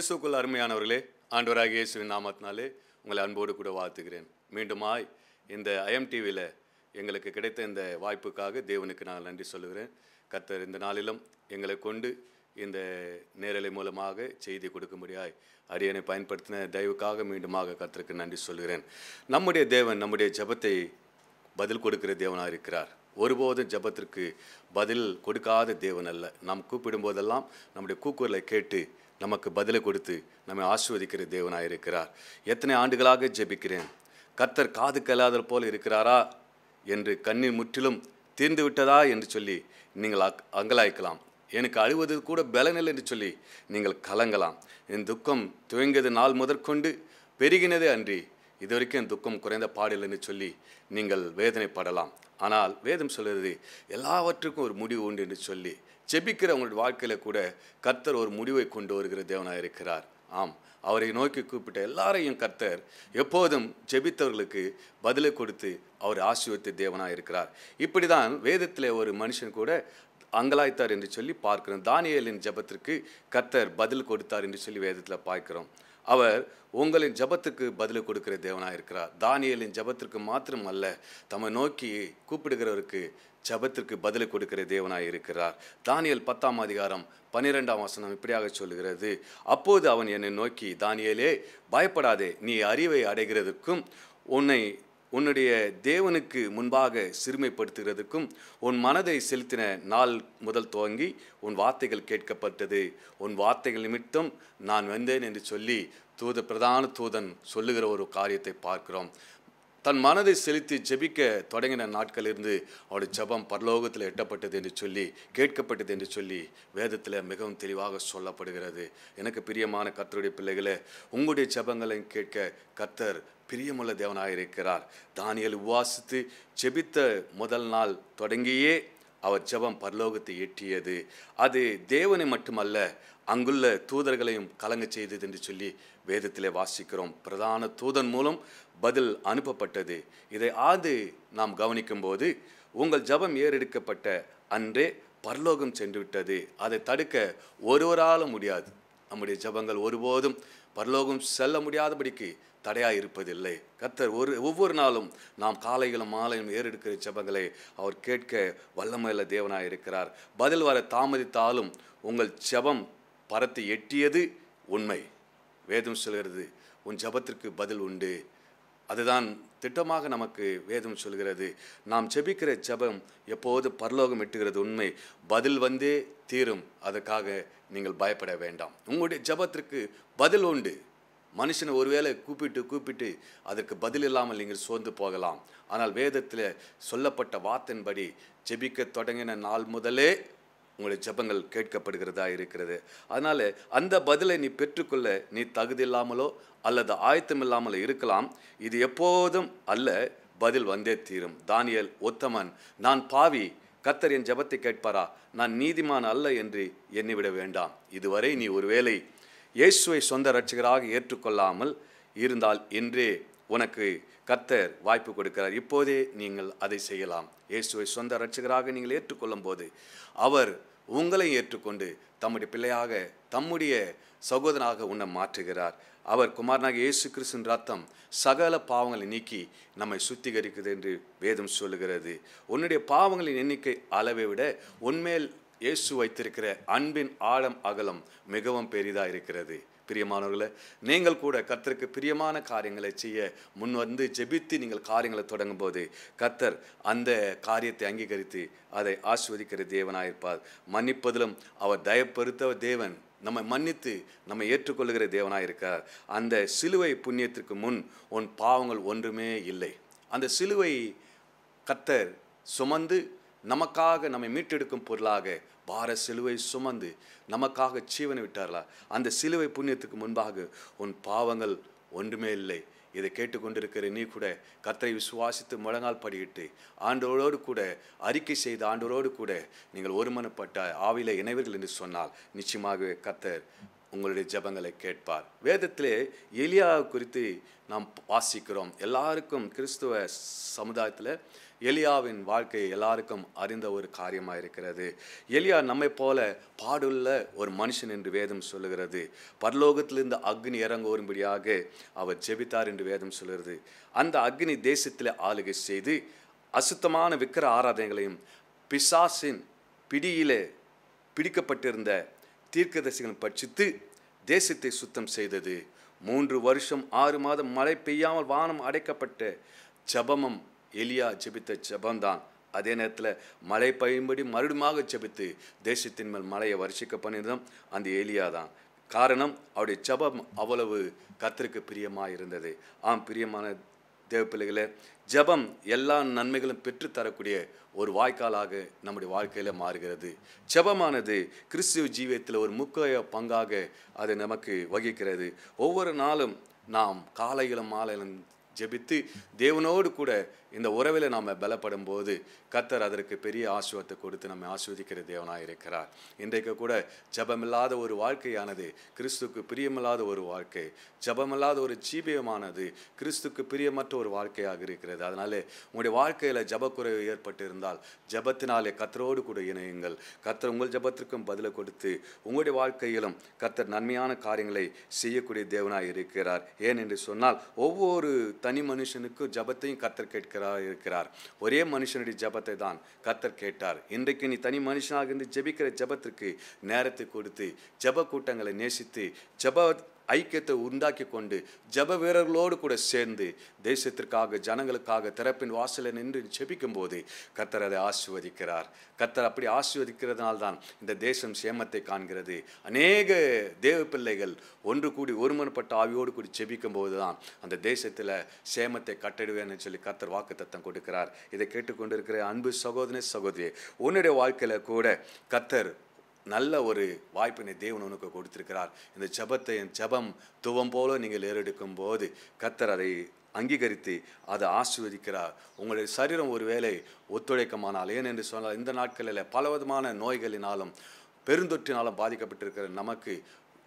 கிறிஸ்துக்குள் அருமையானவர்களே ஆண்டவராக இயேசுவின் நாமத்தினாலே உங்களை அன்போடு கூட வாழ்த்துகிறேன் மீண்டுமாய் இந்த ஐஎம்டிவியில் எங்களுக்கு கிடைத்த இந்த வாய்ப்புக்காக தேவனுக்கு நான் நன்றி சொல்லுகிறேன் கத்தர் இந்த நாளிலும் எங்களை கொண்டு இந்த நேரலை மூலமாக செய்தி கொடுக்க முடியாய் அரியணை பயன்படுத்தின தயவுக்காக மீண்டுமாக கத்தருக்கு நன்றி சொல்கிறேன் நம்முடைய தேவன் நம்முடைய ஜபத்தை பதில் கொடுக்கிற தேவனாக இருக்கிறார் ஒருபோதும் ஜபத்திற்கு பதில் கொடுக்காத தேவன் அல்ல நாம் கூப்பிடும்போதெல்லாம் நம்முடைய கூக்குரலை கேட்டு நமக்கு பதிலை கொடுத்து நம்மை ஆஸ்வதிக்கிற தேவனாக இருக்கிறார் எத்தனை ஆண்டுகளாக ஜெபிக்கிறேன் கர்த்தர் காது கல்லாதல் போல் இருக்கிறாரா என்று கண்ணீர் முற்றிலும் தீர்ந்து விட்டதா என்று சொல்லி நீங்கள் அங்கலாய்க்கலாம் எனக்கு அழுவது கூட பலனில் என்று சொல்லி நீங்கள் கலங்கலாம் என் துக்கம் துவங்கியது நாள் முதற்கொண்டு பெருகினதே அன்றி இதுவரைக்கும் துக்கம் குறைந்த பாடில்லைன்னு சொல்லி நீங்கள் வேதனைப்படலாம் ஆனால் வேதம் சொல்கிறது எல்லாவற்றுக்கும் ஒரு முடிவு உண்டு என்று சொல்லி ஜெபிக்கிற வாழ்க்கையில் கூட கர்த்தர் ஒரு முடிவை கொண்டு வருகிற தேவனாக இருக்கிறார் ஆம் அவரை நோக்கி கூப்பிட்ட எல்லாரையும் கர்த்தர் எப்போதும் ஜெபித்தவர்களுக்கு பதிலை கொடுத்து அவர் ஆசீர்வத்து தேவனாக இருக்கிறார் இப்படி தான் வேதத்தில் ஒரு மனுஷன் கூட அங்கலாய்த்தார் என்று சொல்லி பார்க்கிறோம் தானியலின் ஜபத்திற்கு கர்த்தர் பதில் கொடுத்தார் என்று சொல்லி வேதத்தில் பார்க்கிறோம் அவர் உங்களின் ஜபத்துக்கு பதில் கொடுக்கிற தேவனாக இருக்கிறார் தானியலின் ஜபத்திற்கு மாத்திரம் அல்ல தம்மை நோக்கி கூப்பிடுகிறவருக்கு ஜபத்திற்கு பதில் கொடுக்கிற தேவனாக இருக்கிறார் தானியல் பத்தாம் அதிகாரம் பன்னிரெண்டாம் வசனம் இப்படியாக சொல்லுகிறது அப்போது அவன் என்னை நோக்கி தானியலே பயப்படாதே நீ அறிவை அடைகிறதுக்கும் உன்னை உன்னுடைய தேவனுக்கு முன்பாக சிறுமைப்படுத்துகிறதுக்கும் உன் மனதை செலுத்தின நாள் முதல் துவங்கி உன் வார்த்தைகள் கேட்கப்பட்டது உன் வார்த்தைகள் நிமித்தம் நான் வந்தேன் என்று சொல்லி தூத பிரதான தூதன் சொல்லுகிற ஒரு காரியத்தை பார்க்கிறோம் தன் மனதை செலுத்தி ஜெபிக்க தொடங்கின நாட்களிலிருந்து அவருடைய ஜபம் பரலோகத்தில் எட்டப்பட்டது என்று சொல்லி கேட்கப்பட்டது என்று சொல்லி வேதத்தில் மிகவும் தெளிவாக சொல்லப்படுகிறது எனக்கு பிரியமான கத்தருடைய பிள்ளைகளை உங்களுடைய ஜபங்களையும் கேட்க கத்தர் பிரியமுள்ள தேவனாக இருக்கிறார் தானியல் உவாசித்து ஜெபித்த முதல் நாள் தொடங்கியே அவர் ஜபம் பரலோகத்தை எட்டியது அது தேவனை மட்டுமல்ல அங்குள்ள தூதர்களையும் கலங்க செய்தது என்று சொல்லி வேதத்திலே வாசிக்கிறோம் பிரதான தூதன் மூலம் பதில் அனுப்பப்பட்டது இதை ஆது நாம் கவனிக்கும்போது உங்கள் ஜபம் ஏறெடுக்கப்பட்ட அன்றே பரலோகம் சென்று விட்டது அதை தடுக்க ஒருவரால் முடியாது நம்முடைய ஜபங்கள் ஒருபோதும் பரலோகம் செல்ல முடியாதபடிக்கு தடையாக இருப்பதில்லை கத்தர் ஒரு ஒவ்வொரு நாளும் நாம் காலையிலும் மாலையிலும் ஏறெடுக்கிற ஜபங்களை அவர் கேட்க வல்லமையில் தேவனாக இருக்கிறார் பதில் வர தாமதித்தாலும் உங்கள் ஜபம் பரத்தை எட்டியது உண்மை வேதம் சொல்கிறது உன் ஜபத்திற்கு பதில் உண்டு அதுதான் திட்டமாக நமக்கு வேதம் சொல்கிறது நாம் ஜெபிக்கிற ஜபம் எப்போது பரலோகம் எட்டுகிறது உண்மை பதில் வந்தே தீரும் அதற்காக நீங்கள் பயப்பட வேண்டாம் உங்களுடைய ஜபத்திற்கு பதில் உண்டு மனுஷனை ஒருவேளை கூப்பிட்டு கூப்பிட்டு அதற்கு பதில் இல்லாமல் நீங்கள் சோர்ந்து போகலாம் ஆனால் வேதத்தில் சொல்லப்பட்ட வார்த்தையின்படி ஜெபிக்க தொடங்கின நாள் முதலே உங்களுடைய ஜபங்கள் கேட்கப்படுகிறதா இருக்கிறது அதனால் அந்த பதிலை நீ பெற்றுக்கொள்ள நீ தகுதி இல்லாமலோ அல்லது ஆயத்தம் இல்லாமல் இருக்கலாம் இது எப்போதும் அல்ல பதில் வந்தே தீரும் தானியல் ஒத்தமன் நான் பாவி கத்தர் என் ஜபத்தை கேட்பாரா நான் நீதிமான் அல்ல என்று எண்ணிவிட வேண்டாம் இதுவரை நீ ஒருவேளை இயேசுவை சொந்த ரட்சகராக ஏற்றுக்கொள்ளாமல் இருந்தால் என்றே உனக்கு கத்தர் வாய்ப்பு கொடுக்கிறார் இப்போதே நீங்கள் அதை செய்யலாம் இயேசுவை சொந்த ரட்சகராக நீங்கள் ஏற்றுக்கொள்ளும் போது அவர் உங்களை ஏற்றுக்கொண்டு தம்முடைய பிள்ளையாக தம்முடைய சகோதரனாக உன்னை மாற்றுகிறார் அவர் குமாரனாக இயேசு கிறிஸ்தின் ரத்தம் சகல பாவங்களை நீக்கி நம்மை சுத்திகரிக்குது என்று வேதம் சொல்லுகிறது உன்னுடைய பாவங்களின் எண்ணிக்கை அளவை விட உன்மேல் இயேசு வைத்திருக்கிற அன்பின் ஆழம் அகலம் மிகவும் பெரிதாக இருக்கிறது பிரியமானவர்களே நீங்கள் கூட கர்த்தருக்கு பிரியமான காரியங்களை செய்ய முன் வந்து ஜெபித்து நீங்கள் காரியங்களை தொடங்கும் போது கர்த்தர் அந்த காரியத்தை அங்கீகரித்து அதை ஆஸ்வதிக்கிற தேவனாயிருப்பார் மன்னிப்பதிலும் அவர் தயப்பெருத்த தேவன் நம்மை மன்னித்து நம்மை ஏற்றுக்கொள்ளுகிற தேவனாக இருக்கார் அந்த சிலுவை புண்ணியத்திற்கு முன் உன் பாவங்கள் ஒன்றுமே இல்லை அந்த சிலுவை கத்தர் சுமந்து நமக்காக நம்மை மீட்டெடுக்கும் பொருளாக பார சிலுவை சுமந்து நமக்காக ஜீவனை விட்டார்களா அந்த சிலுவை புண்ணியத்துக்கு முன்பாக உன் பாவங்கள் ஒன்றுமே இல்லை இதை கேட்டுக்கொண்டிருக்கிற நீ கூட கத்தரை விசுவாசித்து முழங்கால் படிக்கிட்டு ஆண்டோரோடு கூட அறிக்கை செய்த ஆண்டோரோடு கூட நீங்கள் ஒருமனப்பட்ட ஆவில இணைவர்கள் என்று சொன்னால் நிச்சயமாகவே கத்தர் உங்களுடைய ஜபங்களை கேட்பார் வேதத்திலே எலியா குறித்து நாம் வாசிக்கிறோம் எல்லாருக்கும் கிறிஸ்துவ சமுதாயத்தில் எலியாவின் வாழ்க்கை எல்லாருக்கும் அறிந்த ஒரு காரியமாக இருக்கிறது எலியா நம்மை போல பாடுள்ள ஒரு மனுஷன் என்று வேதம் சொல்லுகிறது பரலோகத்திலிருந்து அக்னி இறங்குவரும்படியாக அவர் ஜெபித்தார் என்று வேதம் சொல்கிறது அந்த அக்னி தேசத்தில் ஆளுகை செய்து அசுத்தமான விக்கிர ஆராதனைகளையும் பிசாசின் பிடியிலே பிடிக்கப்பட்டிருந்த தீர்க்கதரிசிகள் பட்சித்து தேசத்தை சுத்தம் செய்தது மூன்று வருஷம் ஆறு மாதம் மழை பெய்யாமல் வானம் அடைக்கப்பட்ட ஜபமும் எலியா ஜெபித்த ஜபந்தான் அதே நேரத்தில் மழை பயன்படி மறுபடியுமாக ஜெபித்து தேசத்தின் மேல் மழையை வருஷிக்க பண்ணியிருந்தோம் அந்த ஏலியா தான் காரணம் அவருடைய ஜபம் அவ்வளவு கத்திற்கு பிரியமாக இருந்தது ஆம் பிரியமான தேவ பிள்ளைகளை ஜபம் எல்லா நன்மைகளும் பெற்றுத்தரக்கூடிய ஒரு வாய்க்காலாக நம்முடைய வாழ்க்கையில் மாறுகிறது ஜபமானது கிறிஸ்துவ ஜீவியத்தில் ஒரு முக்கிய பங்காக அது நமக்கு வகிக்கிறது ஒவ்வொரு நாளும் நாம் காலையிலும் மாலையிலும் ஜெபித்து தேவனோடு கூட இந்த உறவில் நாம் பலப்படும் போது கத்தர் அதற்கு பெரிய ஆசுவத்தை கொடுத்து நம்மை ஆஸ்வதிக்கிற தேவனாக இருக்கிறார் இன்றைக்கு கூட ஜபமில்லாத ஒரு வாழ்க்கையானது கிறிஸ்துக்கு பிரியமில்லாத ஒரு வாழ்க்கை ஜபமில்லாத ஒரு ஜீபியமானது கிறிஸ்துக்கு பிரியமற்ற ஒரு வாழ்க்கையாக இருக்கிறது அதனாலே உங்களுடைய வாழ்க்கையில் ஜபக்குறைவு ஏற்பட்டு இருந்தால் ஜபத்தினாலே கத்தரோடு கூட இணையுங்கள் கத்தர் உங்கள் ஜபத்திற்கும் பதிலை கொடுத்து உங்களுடைய வாழ்க்கையிலும் கத்தர் நன்மையான காரியங்களை செய்யக்கூடிய தேவனாக இருக்கிறார் ஏன் என்று சொன்னால் ஒவ்வொரு தனி மனுஷனுக்கும் ஜபத்தையும் கத்தர் கேட்க இருக்கிறார் ஒரே மனுஷனுடைய ஜபத்தை தான் கத்தர் கேட்டார் இன்றைக்கு நீ தனி மனுஷனாக இருந்து ஜபிக்கிற ஜபத்திற்கு நேரத்தை கொடுத்து ஜப கூட்டங்களை நேசித்து ஜப ஐக்கியத்தை உண்டாக்கி கொண்டு ஜப வீரர்களோடு கூட சேர்ந்து தேசத்திற்காக ஜனங்களுக்காக திறப்பின் வாசலில் நின்று செபிக்கும் போது கத்தர் அதை ஆசிர்வதிக்கிறார் கத்தர் அப்படி ஆசிர்வதிக்கிறதுனால்தான் இந்த தேசம் சேமத்தை காண்கிறது அநேக தேவ பிள்ளைகள் ஒன்று கூடி ஒருமனப்பட்ட ஆவியோடு கூடி செபிக்கும் போது தான் அந்த தேசத்தில் சேமத்தை கட்டிடுவேன்னு சொல்லி கத்தர் வாக்கு தத்தம் கொடுக்கிறார் இதை கேட்டுக்கொண்டிருக்கிற அன்பு சகோதர சகோதரி உன்னுடைய வாழ்க்கையில் கூட கத்தர் நல்ல ஒரு வாய்ப்பினை தேவன் உனக்கு கொடுத்திருக்கிறார் இந்த ஜபத்தை என் ஜபம் துவம் போல நீங்கள் ஏறெடுக்கும் போது கத்தர் அதை அங்கீகரித்து அதை ஆசிர்வதிக்கிறார் உங்களுடைய சரீரம் ஒருவேளை ஒத்துழைக்கமானால் ஏன் என்று சொன்னால் இந்த நாட்களில் பலவிதமான நோய்களினாலும் பெருந்தொற்றினாலும் பாதிக்கப்பட்டிருக்கிற நமக்கு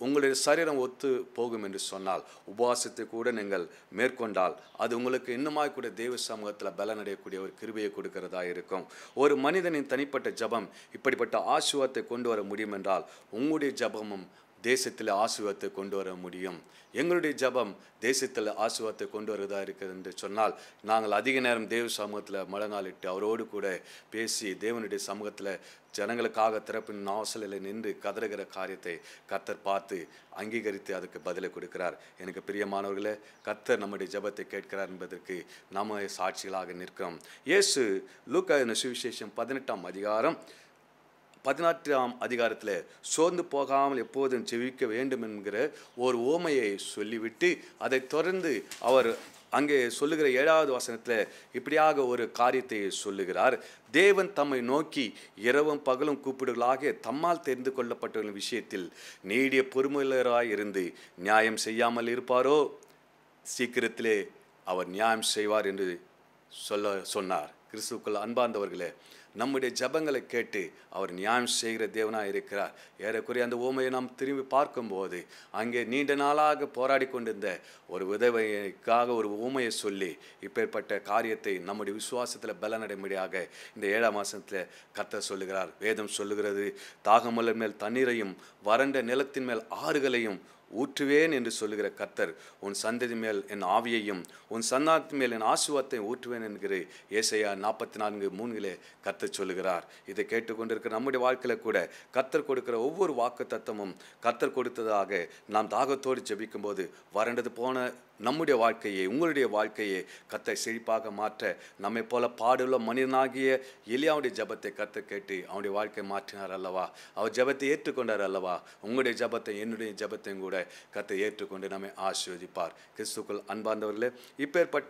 உங்களுடைய சரீரம் ஒத்து போகும் என்று சொன்னால் உபவாசத்தை கூட நீங்கள் மேற்கொண்டால் அது உங்களுக்கு இன்னுமாய் கூட தெய்வ சமூகத்தில் பலனடையக்கூடிய ஒரு கிருபையை கொடுக்கிறதா இருக்கும் ஒரு மனிதனின் தனிப்பட்ட ஜபம் இப்படிப்பட்ட ஆசுவத்தை கொண்டு வர முடியும் என்றால் உங்களுடைய ஜபமும் தேசத்தில் ஆசுவத்தை கொண்டு வர முடியும் எங்களுடைய ஜபம் தேசத்தில் ஆசுவத்தை கொண்டு வருவதா இருக்குது என்று சொன்னால் நாங்கள் அதிக நேரம் தேவ சமூகத்தில் மழை நாளிட்டு அவரோடு கூட பேசி தேவனுடைய சமூகத்தில் ஜனங்களுக்காக திறப்பின் நாசலில் நின்று கதறுகிற காரியத்தை கத்தர் பார்த்து அங்கீகரித்து அதுக்கு பதிலை கொடுக்கிறார் எனக்கு பிரியமானவர்களே கத்தர் நம்முடைய ஜபத்தை கேட்கிறார் என்பதற்கு நம்ம சாட்சிகளாக நிற்கிறோம் இயேசு லூக்க சுவிசேஷம் பதினெட்டாம் அதிகாரம் பதினாற்றாம் அதிகாரத்தில் சோர்ந்து போகாமல் எப்போதும் செவிக்க வேண்டும் என்கிற ஒரு ஓமையை சொல்லிவிட்டு அதை தொடர்ந்து அவர் அங்கே சொல்லுகிற ஏழாவது வசனத்தில் இப்படியாக ஒரு காரியத்தை சொல்லுகிறார் தேவன் தம்மை நோக்கி இரவும் பகலும் கூப்பிடுகளாக தம்மால் தெரிந்து கொள்ளப்பட்டவர்களின் விஷயத்தில் நீடிய பொறுமையிலராய் இருந்து நியாயம் செய்யாமல் இருப்பாரோ சீக்கிரத்திலே அவர் நியாயம் செய்வார் என்று சொல்ல சொன்னார் கிறிஸ்துக்குள் அன்பார்ந்தவர்களே நம்முடைய ஜபங்களை கேட்டு அவர் நியாயம் செய்கிற தேவனாக இருக்கிறார் ஏறக்குறைய அந்த ஓமையை நாம் திரும்பி பார்க்கும்போது அங்கே நீண்ட நாளாக போராடி கொண்டிருந்த ஒரு உதவிக்காக ஒரு ஓமையை சொல்லி இப்பேற்பட்ட காரியத்தை நம்முடைய விசுவாசத்தில் பல நடைமுறையாக இந்த ஏழாம் மாதத்தில் கத்த சொல்லுகிறார் வேதம் சொல்லுகிறது தாகமலர் மேல் தண்ணீரையும் வறண்ட நிலத்தின் மேல் ஆறுகளையும் ஊற்றுவேன் என்று சொல்லுகிற கத்தர் உன் சந்ததி மேல் என் ஆவியையும் உன் சந்தானத்து மேல் என் ஆசுவத்தை ஊற்றுவேன் என்கிற ஏசையா நாற்பத்தி நான்கு மூணுகளே கத்தர் சொல்லுகிறார் இதை கேட்டுக்கொண்டிருக்கிற நம்முடைய வாழ்க்கையில் கூட கத்தர் கொடுக்கிற ஒவ்வொரு வாக்கு தத்தமும் கத்தர் கொடுத்ததாக நாம் தாகத்தோடு ஜெபிக்கும்போது வறண்டது போன நம்முடைய வாழ்க்கையை உங்களுடைய வாழ்க்கையை கத்தை செழிப்பாக மாற்ற நம்மை போல பாடுள்ள மனிதனாகிய எலியாவுடைய ஜபத்தை கத்த கேட்டு அவனுடைய வாழ்க்கையை மாற்றினார் அல்லவா அவர் ஜபத்தை ஏற்றுக்கொண்டார் அல்லவா உங்களுடைய ஜபத்தை என்னுடைய ஜபத்தையும் கூட கத்தை ஏற்றுக்கொண்டு நம்மை ஆசீர்வதிப்பார் கிறிஸ்துக்கள் அன்பார்ந்தவர்களே இப்பேற்பட்ட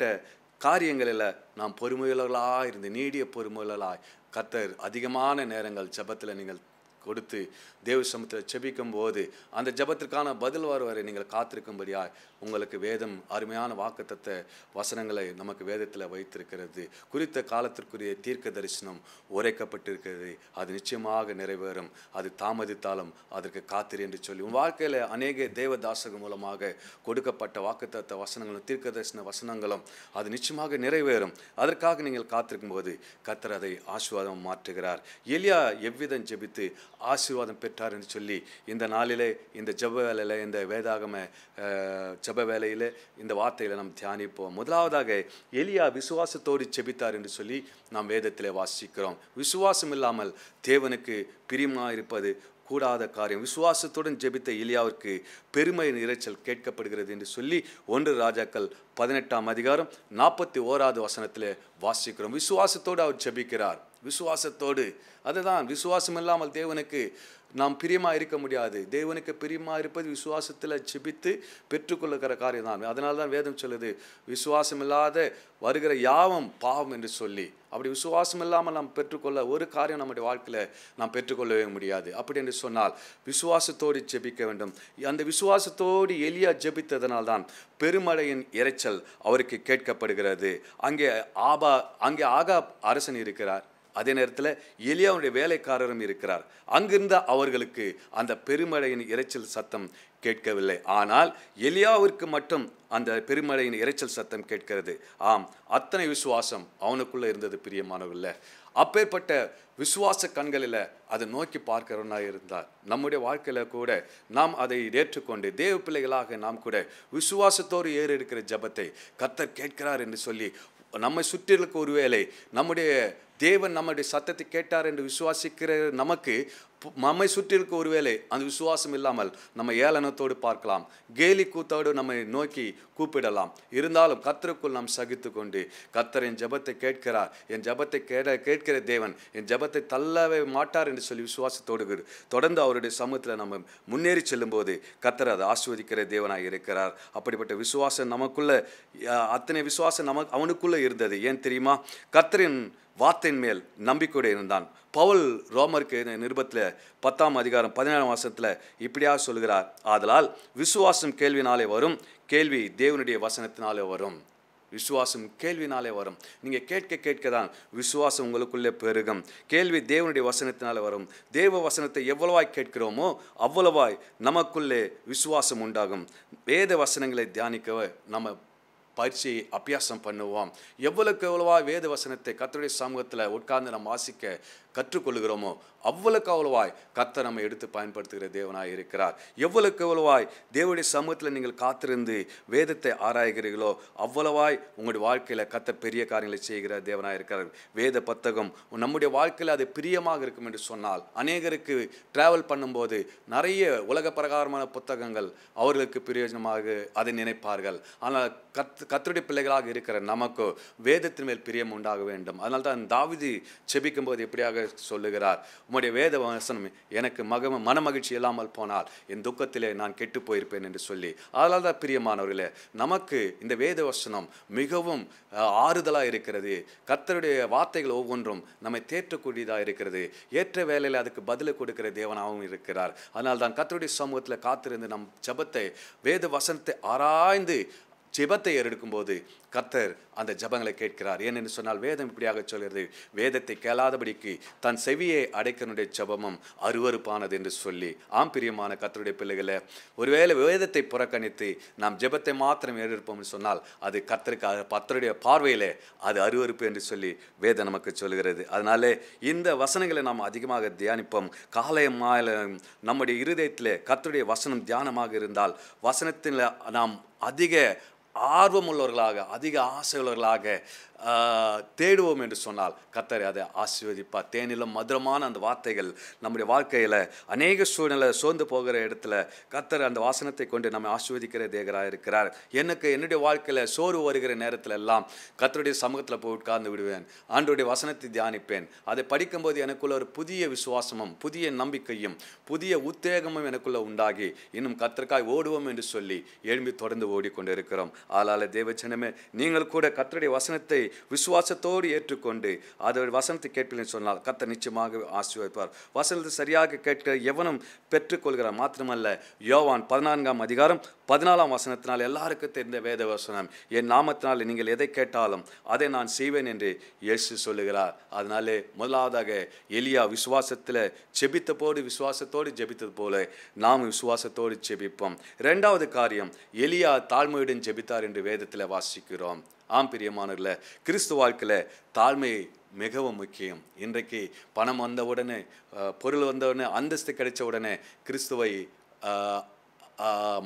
காரியங்களில் நாம் பொறுமையுள்ளவர்களாக இருந்து நீடிய பொறுமையுள்ளலாய் கத்தர் அதிகமான நேரங்கள் ஜபத்தில் நீங்கள் கொடுத்து தேவ சமத்தில் செபிக்கும் போது அந்த ஜபத்திற்கான பதில் வரும் நீங்கள் காத்திருக்கும்படியாய் உங்களுக்கு வேதம் அருமையான வாக்குத்தத்தை வசனங்களை நமக்கு வேதத்தில் வைத்திருக்கிறது குறித்த காலத்திற்குரிய தீர்க்க தரிசனம் உரைக்கப்பட்டிருக்கிறது அது நிச்சயமாக நிறைவேறும் அது தாமதித்தாலும் அதற்கு காத்திரு என்று சொல்லி உன் வாழ்க்கையில் அநேக தேவதாசகம் மூலமாக கொடுக்கப்பட்ட வாக்குத்தத்த வசனங்களும் தீர்க்க தரிசன வசனங்களும் அது நிச்சயமாக நிறைவேறும் அதற்காக நீங்கள் காத்திருக்கும் போது கத்தர் அதை ஆசீர்வாதம் மாற்றுகிறார் எலியா எவ்விதம் ஜெபித்து ஆசீர்வாதம் பெற்றார் என்று சொல்லி இந்த நாளில் இந்த ஜப வேலையில் இந்த வேதாகம ஜப வேலையில் இந்த வார்த்தையில் நாம் தியானிப்போம் முதலாவதாக எலியா விசுவாசத்தோடு செபித்தார் என்று சொல்லி நாம் வேதத்தில் வாசிக்கிறோம் விசுவாசம் இல்லாமல் தேவனுக்கு பிரியமாக இருப்பது கூடாத காரியம் விசுவாசத்துடன் ஜெபித்த இலியாவிற்கு பெருமையின் இறைச்சல் கேட்கப்படுகிறது என்று சொல்லி ஒன்று ராஜாக்கள் பதினெட்டாம் அதிகாரம் நாற்பத்தி ஓராவது வசனத்தில் வாசிக்கிறோம் விசுவாசத்தோடு அவர் ஜெபிக்கிறார் விசுவாசத்தோடு அதுதான் விசுவாசம் இல்லாமல் தேவனுக்கு நாம் பிரியமாக இருக்க முடியாது தேவனுக்கு பிரியமாக இருப்பது விசுவாசத்தில் ஜிபித்து பெற்றுக்கொள்ளுகிற காரியம் தான் அதனால தான் வேதம் சொல்லுது விசுவாசம் இல்லாத வருகிற யாவம் பாவம் என்று சொல்லி அப்படி விசுவாசம் இல்லாமல் நாம் பெற்றுக்கொள்ள ஒரு காரியம் நம்முடைய வாழ்க்கையில் நாம் பெற்றுக்கொள்ளவே முடியாது அப்படி என்று சொன்னால் விசுவாசத்தோடு ஜெபிக்க வேண்டும் அந்த விசுவாசத்தோடு எளியாக ஜெபித்ததனால் தான் பெருமழையின் இறைச்சல் அவருக்கு கேட்கப்படுகிறது அங்கே ஆபா அங்கே ஆகா அரசன் இருக்கிறார் அதே நேரத்தில் எலியாவுடைய வேலைக்காரரும் இருக்கிறார் அங்கிருந்த அவர்களுக்கு அந்த பெருமழையின் இறைச்சல் சத்தம் கேட்கவில்லை ஆனால் எலியாவிற்கு மட்டும் அந்த பெருமழையின் இறைச்சல் சத்தம் கேட்கிறது ஆம் அத்தனை விசுவாசம் அவனுக்குள்ளே இருந்தது பிரியமானவில்லை அப்பேற்பட்ட விசுவாச கண்களில் அதை நோக்கி பார்க்கிறவனாக இருந்தார் நம்முடைய வாழ்க்கையில் கூட நாம் அதை ஏற்றுக்கொண்டு தேவ பிள்ளைகளாக நாம் கூட விசுவாசத்தோடு ஏறு இருக்கிற ஜபத்தை கத்தர் கேட்கிறார் என்று சொல்லி நம்மை சுற்றிலுக்கு ஒருவேளை நம்முடைய தேவன் நம்முடைய சத்தத்தை கேட்டார் என்று விசுவாசிக்கிற நமக்கு நம்மை சுற்றி இருக்க ஒருவேளை அந்த விசுவாசம் இல்லாமல் நம்ம ஏளனத்தோடு பார்க்கலாம் கேலி கூத்தோடு நம்மை நோக்கி கூப்பிடலாம் இருந்தாலும் கத்தருக்குள் நாம் சகித்து கொண்டு கத்தர் என் ஜபத்தை கேட்கிறார் என் ஜபத்தை கேட கேட்கிற தேவன் என் ஜபத்தை தள்ளவே மாட்டார் என்று சொல்லி விசுவாசத்தோடு தொடர்ந்து அவருடைய சமூகத்தில் நம்ம முன்னேறி செல்லும்போது கத்தர் அதை ஆஸ்வதிக்கிற தேவனாக இருக்கிறார் அப்படிப்பட்ட விசுவாசம் நமக்குள்ள அத்தனை விசுவாசம் நமக்கு அவனுக்குள்ளே இருந்தது ஏன் தெரியுமா கத்தரின் வார்த்தையின் மேல் நம்பிக்கையுடைய இருந்தான் பவுல் ரோமருக்கு நிருபத்தில் பத்தாம் அதிகாரம் பதினேழாம் வருஷத்தில் இப்படியாக சொல்கிறார் ஆதலால் விசுவாசம் கேள்வினாலே வரும் கேள்வி தேவனுடைய வசனத்தினாலே வரும் விசுவாசம் கேள்வினாலே வரும் நீங்கள் கேட்க கேட்க தான் விசுவாசம் உங்களுக்குள்ளே பெருகும் கேள்வி தேவனுடைய வசனத்தினாலே வரும் தேவ வசனத்தை எவ்வளவாய் கேட்கிறோமோ அவ்வளவாய் நமக்குள்ளே விசுவாசம் உண்டாகும் வேத வசனங்களை தியானிக்க நம்ம பயிற்சி அபியாசம் பண்ணுவோம் எவ்வளோக்கு எவ்வளவா வேத வசனத்தை கத்தருடைய சமூகத்தில் உட்கார்ந்து நம்ம வாசிக்க கற்றுக்கொள்கிறோமோ அவ்வளவுக்கு அவ்வளவாய் கத்தை நம்ம எடுத்து பயன்படுத்துகிற தேவனாக இருக்கிறார் எவ்வளவுக்கு எவ்வளவாய் தேவனுடைய சமூகத்தில் நீங்கள் காத்திருந்து வேதத்தை ஆராய்கிறீர்களோ அவ்வளவாய் உங்களுடைய வாழ்க்கையில் கத்த பெரிய காரியங்களை செய்கிற தேவனாக இருக்கிறார் வேத பத்தகம் நம்முடைய வாழ்க்கையில் அது பிரியமாக இருக்கும் என்று சொன்னால் அநேகருக்கு ட்ராவல் பண்ணும்போது நிறைய உலக பிரகாரமான புத்தகங்கள் அவர்களுக்கு பிரயோஜனமாக அதை நினைப்பார்கள் ஆனால் கத் கத்தருடைய பிள்ளைகளாக இருக்கிற நமக்கு வேதத்தின் மேல் பிரியம் உண்டாக வேண்டும் அதனால்தான் தாவிதி செபிக்கும் போது எப்படியாக சொல்லுகிறார் உம்முடைய வேத வசனம் எனக்கு மக மனமகிழ்ச்சி இல்லாமல் போனால் என் துக்கத்திலே நான் கெட்டு போயிருப்பேன் என்று சொல்லி அதனால தான் பிரியமானவர்களே நமக்கு இந்த வேத வசனம் மிகவும் ஆறுதலாக இருக்கிறது கத்தருடைய வார்த்தைகள் ஒவ்வொன்றும் நம்மை தேற்றக்கூடியதாக இருக்கிறது ஏற்ற வேலையில் அதுக்கு பதில் கொடுக்கிற தேவனாகவும் இருக்கிறார் அதனால் தான் கத்தருடைய சமூகத்தில் காத்திருந்து நம் ஜபத்தை வேத வசனத்தை ஆராய்ந்து ஜெபத்தை ஏறெடுக்கும்போது கத்தர் அந்த ஜபங்களை கேட்கிறார் ஏனென்று சொன்னால் வேதம் இப்படியாக சொல்கிறது வேதத்தை கேளாதபடிக்கு தன் செவியை அடைக்கனுடைய ஜபமும் அருவறுப்பானது என்று சொல்லி ஆம் பிரியமான கத்தருடைய பிள்ளைகளை ஒருவேளை வேதத்தை புறக்கணித்து நாம் ஜெபத்தை மாத்திரம் ஏறெடுப்போம்னு சொன்னால் அது கத்தருக்காக பத்தருடைய பார்வையில் அது அருவறுப்பு என்று சொல்லி வேதம் நமக்கு சொல்கிறது அதனாலே இந்த வசனங்களை நாம் அதிகமாக தியானிப்போம் காலை மாலை நம்முடைய இருதயத்தில் கத்தருடைய வசனம் தியானமாக இருந்தால் வசனத்தில் நாம் அதிக ஆர்வம் உள்ளவர்களாக அதிக ஆசை உள்ளவர்களாக தேடுவோம் என்று சொன்னால் கத்தரை அதை ஆசீர்வதிப்பார் தேனிலும் மதுரமான அந்த வார்த்தைகள் நம்முடைய வாழ்க்கையில் அநேக சூழ்நிலை சோர்ந்து போகிற இடத்துல கத்தர் அந்த வாசனத்தை கொண்டு நம்மை ஆசீர்வதிக்கிற தேகராக இருக்கிறார் எனக்கு என்னுடைய வாழ்க்கையில் சோர்வு வருகிற நேரத்தில் எல்லாம் கத்தருடைய சமூகத்தில் போய் உட்கார்ந்து விடுவேன் ஆண்டுடைய வசனத்தை தியானிப்பேன் அதை படிக்கும்போது எனக்குள்ள ஒரு புதிய விசுவாசமும் புதிய நம்பிக்கையும் புதிய உத்தேகமும் எனக்குள்ள உண்டாகி இன்னும் கத்தருக்காய் ஓடுவோம் என்று சொல்லி எழும்பி தொடர்ந்து ஓடிக்கொண்டு இருக்கிறோம் ஆளால தேவஜனமே நீங்கள் கூட கத்தருடைய வசனத்தை விசுவாசத்தோடு ஏற்றுக்கொண்டு அதை வசனத்தை கேட்பீங்கன்னு சொன்னால் கத்த நிச்சயமாக ஆசீர்வதிப்பார் வசனத்தை சரியாக கேட்க எவனும் பெற்றுக்கொள்கிறார் மாத்திரமல்ல யோவான் பதினான்காம் அதிகாரம் பதினாலாம் வசனத்தினால் எல்லாருக்கும் தெரிந்த வேத வசனம் என் நாமத்தினால் நீங்கள் எதை கேட்டாலும் அதை நான் செய்வேன் என்று இயேசு சொல்லுகிறார் அதனாலே முதலாவதாக எலியா விசுவாசத்தில் ஜெபித்த போடு விசுவாசத்தோடு ஜெபித்தது போல நாம் விசுவாசத்தோடு ஜெபிப்போம் ரெண்டாவது காரியம் எலியா தாழ்மையுடன் ஜெபித்தார் என்று வேதத்தில் வாசிக்கிறோம் ஆம் பிரியமானவர்களை கிறிஸ்து வாழ்க்கையில் தாழ்மை மிகவும் முக்கியம் இன்றைக்கு பணம் வந்த உடனே பொருள் வந்த உடனே அந்தஸ்து கிடைச்ச உடனே கிறிஸ்துவை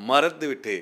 மறந்துவிட்டு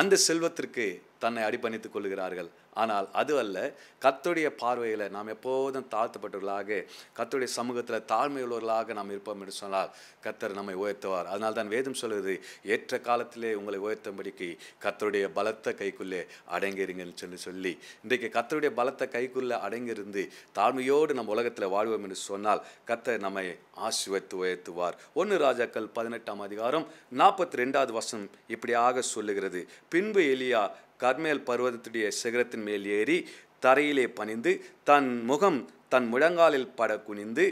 அந்த செல்வத்திற்கு தன்னை அடிப்பணித்துக் கொள்கிறார்கள் ஆனால் அது அல்ல கத்துடைய பார்வையில் நாம் எப்போதும் தாழ்த்தப்பட்டவர்களாக கத்துடைய சமூகத்தில் தாழ்மை உள்ளவர்களாக நாம் இருப்போம் என்று சொன்னால் கத்தர் நம்மை உயர்த்துவார் அதனால் தான் வேதம் சொல்வது ஏற்ற காலத்திலே உங்களை உயர்த்தும்படிக்கு கத்தருடைய பலத்த கைக்குள்ளே அடங்கிருங்கன்னு சொல்லி சொல்லி இன்றைக்கு கத்தருடைய பலத்த கைக்குள்ளே அடங்கியிருந்து தாழ்மையோடு நம்ம உலகத்தில் வாழ்வோம் என்று சொன்னால் கத்தர் நம்மை ஆசிவத்து உயர்த்துவார் ஒன்று ராஜாக்கள் பதினெட்டாம் அதிகாரம் நாற்பத்தி ரெண்டாவது வருஷம் இப்படியாக சொல்லுகிறது பின்பு எலியா கர்மேல் பருவதத்துடைய சிகரத்தின் மேல் ஏறி தரையிலே பணிந்து தன் முகம் தன் முழங்காலில் பட குனிந்து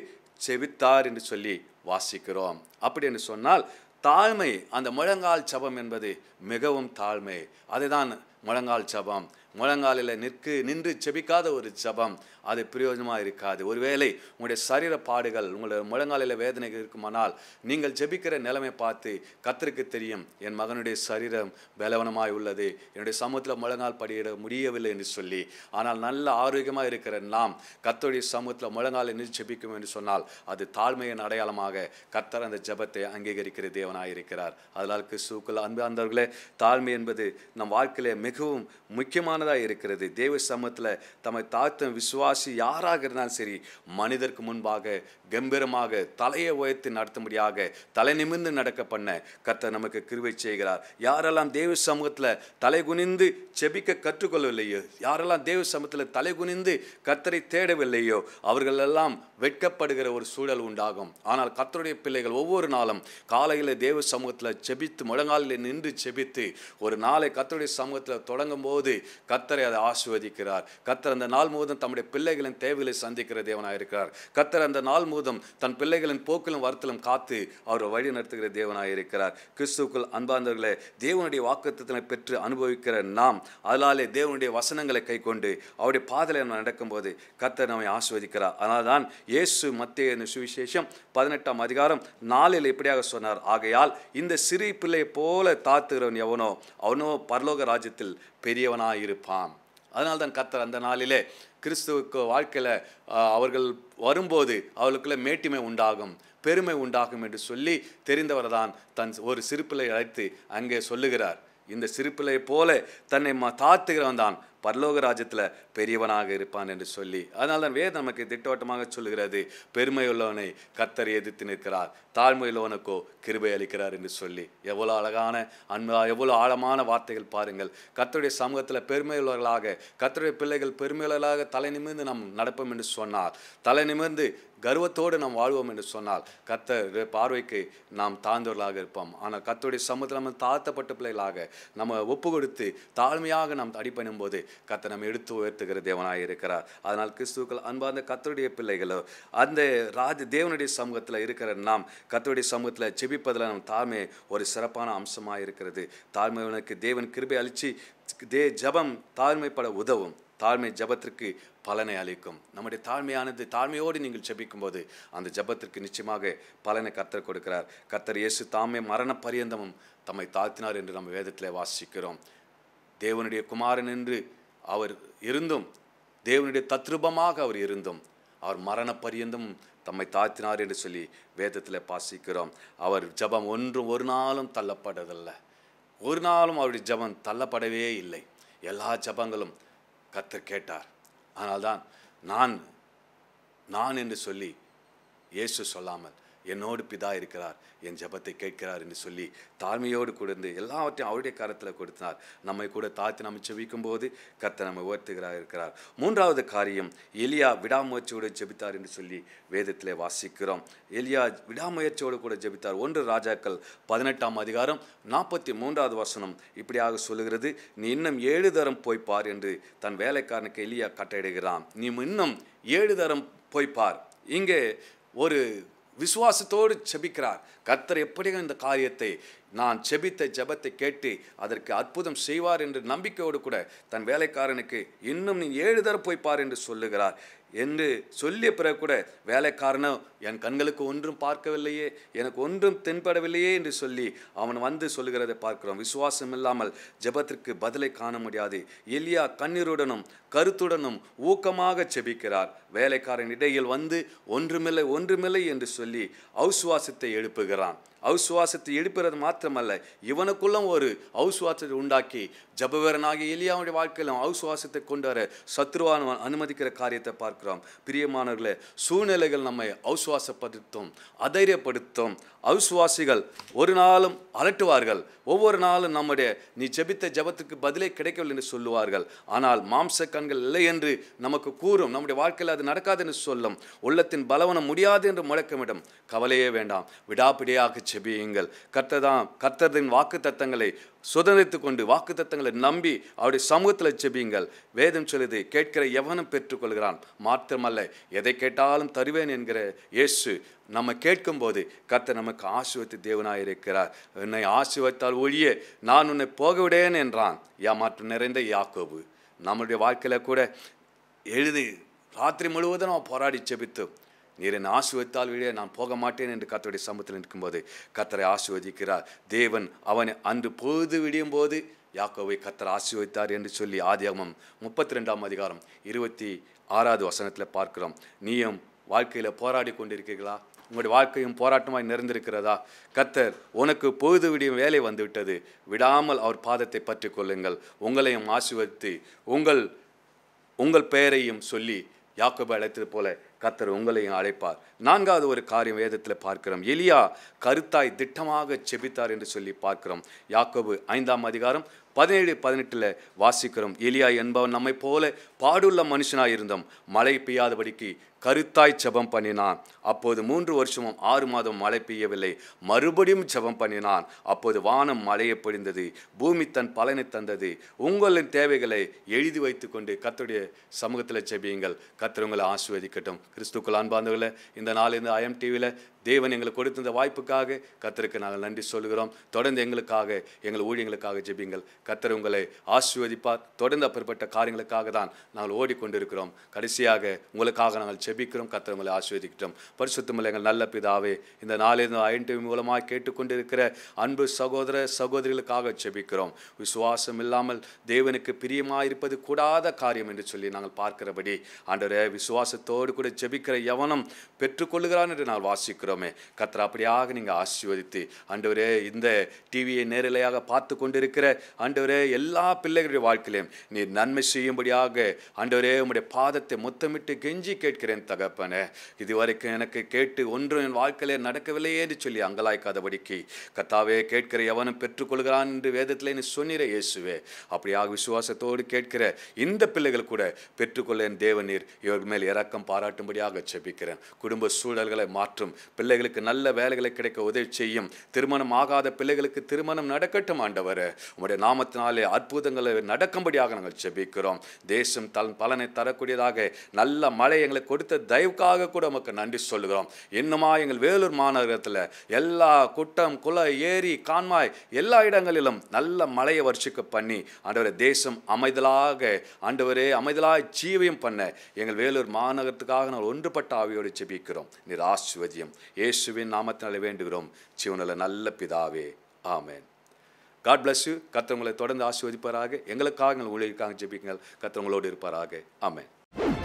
செவித்தார் என்று சொல்லி வாசிக்கிறோம் அப்படி என்று சொன்னால் தாழ்மை அந்த முழங்கால் சபம் என்பது மிகவும் தாழ்மை அதுதான் முழங்கால் சபம் முழங்காலில் நிற்கு நின்று செபிக்காத ஒரு ஜபம் அது பிரயோஜனமாக இருக்காது ஒருவேளை உங்களுடைய சரீர பாடுகள் உங்களுடைய முழங்காலில் வேதனை இருக்குமானால் நீங்கள் ஜெபிக்கிற நிலைமை பார்த்து கத்திற்கு தெரியும் என் மகனுடைய சரீரம் பலவனமாய் உள்ளது என்னுடைய சமூகத்தில் முழங்கால் படியிட முடியவில்லை என்று சொல்லி ஆனால் நல்ல ஆரோக்கியமாக இருக்கிற நாம் கத்தோடைய சமூகத்தில் முழங்காலை நின்று ஜெபிக்கும் என்று சொன்னால் அது தாழ்மையின் அடையாளமாக கத்தர் அந்த ஜபத்தை அங்கீகரிக்கிற தேவனாக இருக்கிறார் அதனால் கிறிஸ்துக்கள் அன்பு அந்தவர்களே தாழ்மை என்பது நம் வாழ்க்கையிலே மிகவும் முக்கியமான முக்கியமானதாக இருக்கிறது தேவ சமூகத்தில் தம்மை தாத்தம் விசுவாசி யாராக இருந்தாலும் சரி மனிதருக்கு முன்பாக கம்பீரமாக தலையை உயர்த்தி நடத்தும்படியாக தலை நிமிர்ந்து நடக்க பண்ண கத்தர் நமக்கு கிருவை செய்கிறார் யாரெல்லாம் தேவ சமூகத்தில் தலை குனிந்து செபிக்க கற்றுக்கொள்ளவில்லையோ யாரெல்லாம் தேவ சமூகத்தில் தலை குனிந்து கத்தரை தேடவில்லையோ அவர்களெல்லாம் வெட்கப்படுகிற ஒரு சூழல் உண்டாகும் ஆனால் கத்தருடைய பிள்ளைகள் ஒவ்வொரு நாளும் காலையில் தேவ சமூகத்தில் செபித்து முழங்காலில் நின்று செபித்து ஒரு நாளை கத்தருடைய சமூகத்தில் தொடங்கும் போது கர்த்தரை அதை ஆசிர்வதிக்கிறார் கத்தர் அந்த நாள் முழுவதும் தம்முடைய பிள்ளைகளின் தேவைகளை சந்திக்கிற தேவனாக இருக்கிறார் கத்தர் அந்த நாள் முழுவதும் எப்போதும் தன் பிள்ளைகளின் போக்கிலும் வருத்தலும் காத்து அவர் வழி நடத்துகிற தேவனாக இருக்கிறார் கிறிஸ்துக்குள் அன்பார்ந்தவர்களை தேவனுடைய வாக்குத்தனை பெற்று அனுபவிக்கிற நாம் அதனாலே தேவனுடைய வசனங்களை கை கொண்டு அவருடைய பாதலை நம்ம நடக்கும்போது கத்தர் நம்மை ஆஸ்வதிக்கிறார் அதனால் தான் இயேசு மத்திய சுவிசேஷம் பதினெட்டாம் அதிகாரம் நாளில் இப்படியாக சொன்னார் ஆகையால் இந்த சிறு பிள்ளையை போல தாத்துகிறவன் எவனோ அவனோ பரலோக ராஜ்யத்தில் பெரியவனாக இருப்பான் அதனால்தான் கத்தர் அந்த நாளிலே கிறிஸ்துவுக்கு வாழ்க்கையில் அவர்கள் வரும்போது அவர்களுக்குள்ள மேட்டிமை உண்டாகும் பெருமை உண்டாகும் என்று சொல்லி தெரிந்தவர் தான் தன் ஒரு சிறுப்பிலை அழைத்து அங்கே சொல்லுகிறார் இந்த சிறுப்பிலை போல தன்னை தாத்துகிறவன் தான் பரலோக ராஜ்யத்தில் பெரியவனாக இருப்பான் என்று சொல்லி அதனால் தான் வேதம் நமக்கு திட்டவட்டமாக சொல்லுகிறது பெருமையுள்ளவனை கத்தர் எதிர்த்து நிற்கிறார் தாழ்மையுள்ளவனுக்கோ கிருபை அளிக்கிறார் என்று சொல்லி எவ்வளோ அழகான அன்பா எவ்வளோ ஆழமான வார்த்தைகள் பாருங்கள் கத்தருடைய சமூகத்தில் பெருமையுள்ளவர்களாக கத்தருடைய பிள்ளைகள் பெருமையுள்ளவர்களாக தலை நிமிர்ந்து நாம் நடப்போம் என்று சொன்னார் தலை நிமிர்ந்து கர்வத்தோடு நாம் வாழ்வோம் என்று சொன்னால் கத்தர் பார்வைக்கு நாம் தாழ்ந்தவர்களாக இருப்போம் ஆனால் கத்தருடைய சமூகத்தில் நம்ம தாழ்த்தப்பட்ட பிள்ளைகளாக நம்ம ஒப்பு கொடுத்து தாழ்மையாக நாம் அடிப்பணும் போது கத்தை நம்ம எடுத்து உயர்த்துகிற தேவனாக இருக்கிறார் அதனால் கிறிஸ்துக்கள் அன்பார்ந்த கத்தருடைய பிள்ளைகளோ அந்த ராஜ தேவனுடைய சமூகத்தில் இருக்கிற நாம் கத்தருடைய சமூகத்தில் செபிப்பதில் நம் தாழ்மை ஒரு சிறப்பான அம்சமாக இருக்கிறது தாழ்மையனுக்கு தேவன் கிருபை அழிச்சு தே ஜபம் தாழ்மைப்பட உதவும் தாழ்மை ஜபத்திற்கு பலனை அளிக்கும் நம்முடைய தாழ்மையானது தாழ்மையோடு நீங்கள் போது அந்த ஜபத்திற்கு நிச்சயமாக பலனை கத்தர் கொடுக்கிறார் கர்த்தர் இயேசு தாமே மரண பரியந்தமும் தம்மை தாழ்த்தினார் என்று நம்ம வேதத்தில் வாசிக்கிறோம் தேவனுடைய குமாரன் என்று அவர் இருந்தும் தேவனுடைய தத்ரூபமாக அவர் இருந்தும் அவர் மரண பரியந்தும் தம்மை தாழ்த்தினார் என்று சொல்லி வேதத்தில் பாசிக்கிறோம் அவர் ஜபம் ஒன்று ஒரு நாளும் தள்ளப்படுறதில்லை ஒரு நாளும் அவருடைய ஜபம் தள்ளப்படவே இல்லை எல்லா ஜபங்களும் கத்தர் கேட்டார் ஆனால்தான் நான் நான் என்று சொல்லி இயேசு சொல்லாமல் என்னோடு பிதா இருக்கிறார் என் ஜபத்தை கேட்கிறார் என்று சொல்லி தாழ்மையோடு கொடுத்து எல்லாவற்றையும் அவருடைய கரத்தில் கொடுத்தார் நம்மை கூட தாத்தி நம்ம செவிக்கும் போது கத்தை நம்ம உயர்த்துகிறார் இருக்கிறார் மூன்றாவது காரியம் எலியா விடாமுயற்சியோடு ஜபித்தார் என்று சொல்லி வேதத்தில் வாசிக்கிறோம் எலியா விடாமுயற்சியோடு கூட ஜெபித்தார் ஒன்று ராஜாக்கள் பதினெட்டாம் அதிகாரம் நாற்பத்தி மூன்றாவது வசனம் இப்படியாக சொல்லுகிறது நீ இன்னும் ஏழு தரம் போய் பார் என்று தன் வேலைக்காரனுக்கு எலியா கட்டையிடுகிறான் நீ இன்னும் ஏழு தரம் போய் பார் இங்கே ஒரு விசுவாசத்தோடு செபிக்கிறார் கர்த்தர் எப்படியும் இந்த காரியத்தை நான் செபித்த ஜபத்தை கேட்டு அதற்கு அற்புதம் செய்வார் என்று நம்பிக்கையோடு கூட தன் வேலைக்காரனுக்கு இன்னும் நீ ஏழு தர போய்ப்பார் என்று சொல்லுகிறார் என்று சொல்லிய பிறகு கூட வேலைக்காரனோ என் கண்களுக்கு ஒன்றும் பார்க்கவில்லையே எனக்கு ஒன்றும் தென்படவில்லையே என்று சொல்லி அவன் வந்து சொல்லுகிறதை பார்க்கிறோம் விசுவாசம் இல்லாமல் ஜபத்திற்கு பதிலை காண முடியாது எலியா கண்ணீருடனும் கருத்துடனும் ஊக்கமாக செபிக்கிறார் வேலைக்காரன் இடையில் வந்து ஒன்றுமில்லை ஒன்றுமில்லை என்று சொல்லி அவுசுவாசத்தை எழுப்புகிறான் அவுசுவாசத்தை எழுப்புறது மாத்திரமல்ல இவனுக்குள்ளும் ஒரு அவுசுவாசத்தை உண்டாக்கி ஜபவரனாகிய எளியாவுடைய வாழ்க்கையிலும் அவுசுவாசத்தை கொண்டு வர சத்ருவான அனுமதிக்கிற காரியத்தை பார்க்கிறோம் பிரியமானவர்களே சூழ்நிலைகள் நம்மை அவுசுவாசப்படுத்தும் அதைரியப்படுத்தும் அவுசுவாசிகள் ஒரு நாளும் அலட்டுவார்கள் ஒவ்வொரு நாளும் நம்முடைய நீ ஜெபித்த ஜபத்துக்கு பதிலே கிடைக்கவில்லை என்று சொல்லுவார்கள் ஆனால் மாம்ச கண்கள் இல்லை என்று நமக்கு கூறும் நம்முடைய வாழ்க்கையில் அது நடக்காது என்று சொல்லும் உள்ளத்தின் பலவனம் முடியாது என்று முழக்கமிடும் கவலையே வேண்டாம் விடாப்பிடியாக செபியுங்கள் கர்த்ததான் கர்த்ததின் வாக்கு தத்தங்களை சுதந்திரித்து கொண்டு வாக்கு தத்தங்களை நம்பி அவருடைய சமூகத்தில் செபியுங்கள் வேதம் சொல்லுது கேட்கிற எவனும் பெற்றுக்கொள்கிறான் மாத்திரமல்ல எதை கேட்டாலும் தருவேன் என்கிற இயேசு நம்ம கேட்கும்போது கத்த நமக்கு ஆசுவத்து தேவனாக இருக்கிறார் என்னை ஆசுவத்தால் ஒழிய நான் உன்னை போகவிடேன் என்றான் ஏமாற்றம் நிறைந்த யாக்கோபு நம்மளுடைய வாழ்க்கையில் கூட எழுதி ராத்திரி முழுவதும் நான் போராடி செபித்தோம் நீர் என் ஆசுவத்தால் வெளியே நான் போக மாட்டேன் என்று கத்தருடைய சமூகத்தில் நிற்கும்போது கத்தரை ஆசுவதிக்கிறார் தேவன் அவனை அன்று பொழுது விடியும் போது யாக்கோவை கத்தர் ஆசீர்வதித்தார் என்று சொல்லி ஆதியாகமம் முப்பத்தி ரெண்டாம் அதிகாரம் இருபத்தி ஆறாவது வசனத்தில் பார்க்கிறோம் நீயும் வாழ்க்கையில் போராடி கொண்டிருக்கிறீர்களா உங்களுடைய வாழ்க்கையும் போராட்டமாய் நிறைந்திருக்கிறதா கத்தர் உனக்கு பொழுது விடியும் வேலை வந்துவிட்டது விடாமல் அவர் பாதத்தை பற்றி கொள்ளுங்கள் உங்களையும் ஆசிர்வதித்து உங்கள் உங்கள் பெயரையும் சொல்லி யாக்கோபை அழைத்தது போல கத்தர் உங்களையும் அழைப்பார் நான்காவது ஒரு காரியம் வேதத்தில் பார்க்கிறோம் எலியா கருத்தாய் திட்டமாக செபித்தார் என்று சொல்லி பார்க்கிறோம் யாக்கோபு ஐந்தாம் அதிகாரம் பதினேழு பதினெட்டில் வாசிக்கிறோம் எலியா என்பவன் நம்மை போல பாடுள்ள மனுஷனாக இருந்தோம் மழை பெய்யாதபடிக்கு கருத்தாய் ஜபம் பண்ணினான் அப்போது மூன்று வருஷமும் ஆறு மாதம் மழை பெய்யவில்லை மறுபடியும் ஜபம் பண்ணினான் அப்போது வானம் மழையை பொழிந்தது பூமி தன் பலனை தந்தது உங்களின் தேவைகளை எழுதி வைத்துக்கொண்டு கத்தருடைய சமூகத்தில் செபியுங்கள் கத்தர் உங்களை ஆசிர்வதிக்கட்டும் கிறிஸ்துக்குள் அன்பாந்தவர்களை இந்த நாள் இந்த ஐஎம் டிவியில் தேவன் எங்களுக்கு கொடுத்த வாய்ப்புக்காக கத்தருக்கு நாங்கள் நன்றி சொல்கிறோம் தொடர்ந்து எங்களுக்காக எங்கள் ஊழியங்களுக்காக ஜெபிங்கள் கத்தர் உங்களை ஆசிர்வதிப்பார் தொடர்ந்து அப்படிப்பட்ட காரியங்களுக்காக தான் நாங்கள் ஓடிக்கொண்டிருக்கிறோம் கடைசியாக உங்களுக்காக நாங்கள் ஜெபி செபிக்கிறோம் கத்திரங்களை ஆஸ்வதிக்கிறோம் பரிசுத்தமில்லை எங்கள் நல்ல பிதாவே இந்த நாளிலிருந்து ஐன்டி மூலமாக கேட்டுக்கொண்டிருக்கிற அன்பு சகோதர சகோதரிகளுக்காக செபிக்கிறோம் விசுவாசம் இல்லாமல் தேவனுக்கு பிரியமாக இருப்பது கூடாத காரியம் என்று சொல்லி நாங்கள் பார்க்கிறபடி ஆண்டவரே விசுவாசத்தோடு கூட ஜெபிக்கிற எவனும் பெற்றுக்கொள்ளுகிறான் என்று நான் வாசிக்கிறோமே கத்திர அப்படியாக நீங்கள் ஆசீர்வதித்து ஆண்டவரே இந்த டிவியை நேரலையாக பார்த்து கொண்டிருக்கிற ஆண்டவரே எல்லா பிள்ளைகளுடைய வாழ்க்கையிலும் நீ நன்மை செய்யும்படியாக ஆண்டவரே உங்களுடைய பாதத்தை முத்தமிட்டு கெஞ்சி கேட்கிறேன் தகப்பனே இதுவரைக்கும் எனக்கு கேட்டு ஒன்றும் என் வாழ்க்கையிலே நடக்கவில்லையே என்று சொல்லி அங்கலாய்க்காதபடிக்கு கத்தாவே கேட்கிற எவனும் பெற்றுக்கொள்கிறான் என்று வேதத்தில் நீ சொன்னிற இயேசுவே அப்படியாக விசுவாசத்தோடு கேட்கிற இந்த பிள்ளைகள் கூட பெற்றுக்கொள்ள என் தேவநீர் இவர்கள் மேல் இறக்கம் பாராட்டும்படியாக செபிக்கிறேன் குடும்ப சூழல்களை மாற்றும் பிள்ளைகளுக்கு நல்ல வேலைகளை கிடைக்க உதவி செய்யும் திருமணம் ஆகாத பிள்ளைகளுக்கு திருமணம் நடக்கட்டும் ஆண்டவர் உங்களுடைய நாமத்தினாலே அற்புதங்களை நடக்கும்படியாக நாங்கள் செபிக்கிறோம் தேசம் தன் பலனை தரக்கூடியதாக நல்ல மழை எங்களை கொடுத்த தயவுக்காக கூட நமக்கு நன்றி சொல்லுகிறோம் இன்னுமா எங்கள் வேலூர் மாநகரத்தில் எல்லா குட்டம் குல ஏரி கான்மாய் எல்லா இடங்களிலும் நல்ல மழையை வரிசிக்க பண்ணி ஆண்டவரை தேசம் அமைதலாக ஆண்டவரே அமைதலாக ஜீவியம் பண்ண எங்கள் வேலூர் மாநகரத்துக்காக நாங்கள் ஒன்றுபட்ட ஆவியோடு செபிக்கிறோம் நீர் ஆசுவதியம் இயேசுவின் நாமத்தினால வேண்டுகிறோம் ஜீவனில் நல்ல பிதாவே ஆமேன் காட் பிளஸ் யூ கத்தவங்களை தொடர்ந்து ஆசிர்வதிப்பாராக எங்களுக்காக எங்கள் ஊழியர்காக ஜெபிக்கங்கள் கத்தவங்களோடு இருப்பாராக ஆமேன்